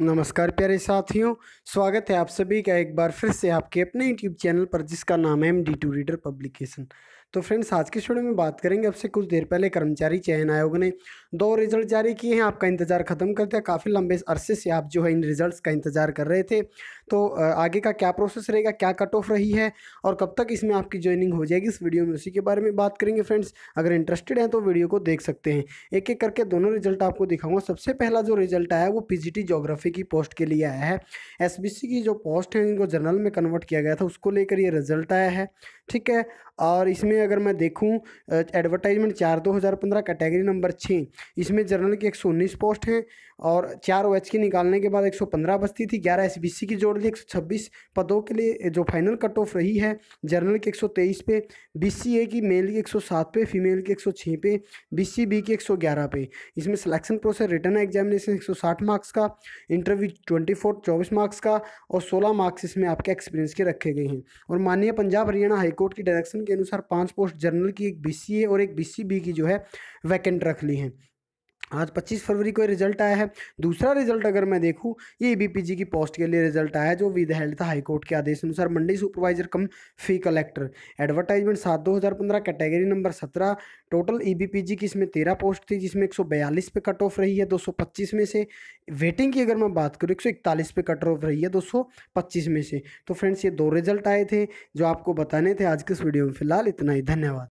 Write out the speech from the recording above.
नमस्कार प्यारे साथियों स्वागत है आप सभी का एक बार फिर से आपके अपने यूट्यूब चैनल पर जिसका नाम है M D two reader publication तो फ्रेंड्स आज के स्टूडियो में बात करेंगे अब से कुछ देर पहले कर्मचारी चयन आयोग ने दो रिजल्ट जारी किए हैं आपका इंतज़ार ख़त्म कर दिया काफ़ी लंबे अरसे से आप जो है इन रिजल्ट्स का इंतज़ार कर रहे थे तो आगे का क्या प्रोसेस रहेगा क्या कट ऑफ रही है और कब तक इसमें आपकी ज्वाइनिंग हो जाएगी इस वीडियो में उसी के बारे में बात करेंगे फ्रेंड्स अगर इंटरेस्टेड हैं तो वीडियो को देख सकते हैं एक एक करके दोनों रिजल्ट आपको दिखाऊंगा सबसे पहला जो रिजल्ट आया वो पी ज्योग्राफी की पोस्ट के लिए आया है एस की जो पोस्ट है इनको जनरल में कन्वर्ट किया गया था उसको लेकर ये रिजल्ट आया है ठीक है और इसमें अगर मैं देखूँ एडवर्टाइजमेंट चार दो हज़ार पंद्रह कैटेगरी नंबर छः इसमें जर्नल की एक सौ उन्नीस पोस्ट हैं और चार ओ एच के निकालने के बाद एक सौ पंद्रह बस्ती थी ग्यारह एस बी सी की जोड़ ली एक सौ छब्बीस पदों के लिए जो फाइनल कट ऑफ रही है जर्नल के एक सौ तेईस पे बी सी ए की मेल की एक सौ सात पे फीमेल की एक सौ छः पे बी सी बी की एक सौ ग्यारह पे इसमें सिलेक्शन प्रोसेस रिटर्न एग्जामिनेशन एक सौ साठ मार्क्स का इंटरव्यू ट्वेंटी फोर चौबीस मार्क्स का और सोलह मार्क्स इसमें आपके एक्सपीरियंस के रखे गए हैं और माननीय पंजाब हरियाणा हाईकोर्ट की डायरेक्शन के अनुसार पांच पोस्ट जनरल की एक बीसीए और एक बी की जो है वैकेंट रख ली हैं आज 25 फरवरी को रिजल्ट आया है दूसरा रिजल्ट अगर मैं देखूं ये ईबीपीजी की पोस्ट के लिए रिजल्ट आया जो विद हेल्ड था हाईकोर्ट के आदेश अनुसार mandi supervisor cum fee collector advertisement सात दो हज़ार पंद्रह कैटेगरी नंबर सत्रह टोटल जी की इसमें तेरह पोस्ट थी जिसमें एक सौ बयालीस पे कट ऑफ रही है दो सौ पच्चीस में से वेटिंग की अगर मैं बात करूँ एक सौ इकतालीस पे कट ऑफ रही है दो सौ पच्चीस में से तो फ्रेंड्स ये दो रिजल्ट आए थे जो आपको बताने थे आज के इस वीडियो में फिलहाल इतना ही धन्यवाद